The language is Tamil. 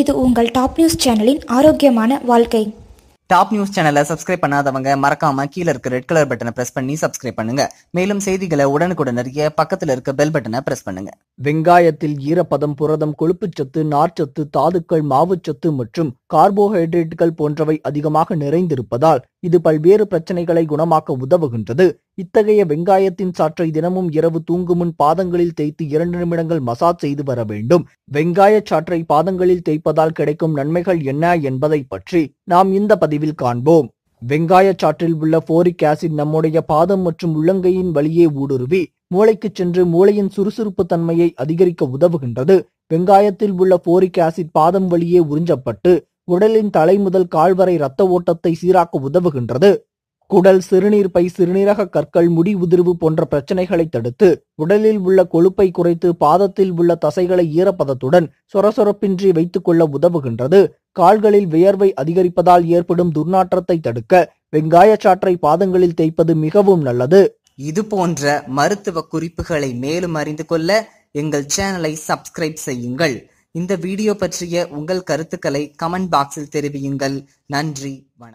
இது உங்கள் டாப் நியூஸ் சேனலின் ஆரோக்கியமான வாழ்க்கை டாப் நியூஸ் சேனலை சப்ஸ்கிரைப் பண்ணாதவங்க மறக்காம கீழே இருக்க ரெட் கலர் பட்டனை பிரஸ் பண்ணி சப்ஸ்கிரைப் பண்ணுங்க மேலும் செய்திகளை உடனுக்குடன் அறிய பக்கத்தில் இருக்க பெல் பட்டனை பிரஸ் பண்ணுங்க வெங்காயத்தில் ஈரப்பதம் புரதம் கொழுப்புச்சத்து நார்ச்சத்து தாதுக்கள் மாவுச்சத்து மற்றும் கார்போஹைட்ரேட்டுகள் போன்றவை அதிகமாக நிறைந்திருப்பதால் இது பல்வேறு பிரச்சனைகளை குணமாக்க உதவுகின்றது இத்தகைய வெங்காயத்தின் சாற்றை தினமும் இரவு தூங்கும் முன் பாதங்களில் தேய்த்து இரண்டு நிமிடங்கள் மசாஜ் செய்து வர வேண்டும் வெங்காய சாற்றை பாதங்களில் தேய்ப்பதால் கிடைக்கும் நன்மைகள் என்ன என்பதை பற்றி நாம் இந்த பதிவில் காண்போம் வெங்காய சாற்றில் உள்ள போரிக் ஆசிட் நம்முடைய பாதம் மற்றும் உள்ளங்கையின் வழியே ஊடுருவி மூளைக்கு சென்று மூளையின் சுறுசுறுப்பு தன்மையை அதிகரிக்க உதவுகின்றது வெங்காயத்தில் உள்ள போரிக் ஆசிட் பாதம் வழியே உறிஞ்சப்பட்டு உடலின் தலை முதல் கால்வரை இரத்த ஓட்டத்தை சீராக்க உதவுகின்றது குடல் சிறுநீர் பை சிறுநீரக கற்கள் முடி உதிர்வு போன்ற பிரச்சனைகளை தடுத்து உடலில் உள்ள கொழுப்பை குறைத்து பாதத்தில் உள்ள தசைகளை ஈரப்பதத்துடன் சொரசொரப்பின்றி வைத்துக்கொள்ள உதவுகின்றது கால்களில் வியர்வை அதிகரிப்பதால் ஏற்படும் துர்நாற்றத்தை தடுக்க வெங்காய சாற்றை பாதங்களில் தேய்ப்பது மிகவும் நல்லது இது போன்ற மருத்துவ குறிப்புகளை மேலும் அறிந்து கொள்ள எங்கள் சேனலை சப்ஸ்கிரைப் செய்யுங்கள் இந்த வீடியோ பற்றிய உங்கள் கருத்துக்களை கமெண்ட் பாக்ஸில் தெரிவியுங்கள் நன்றி வணக்கம்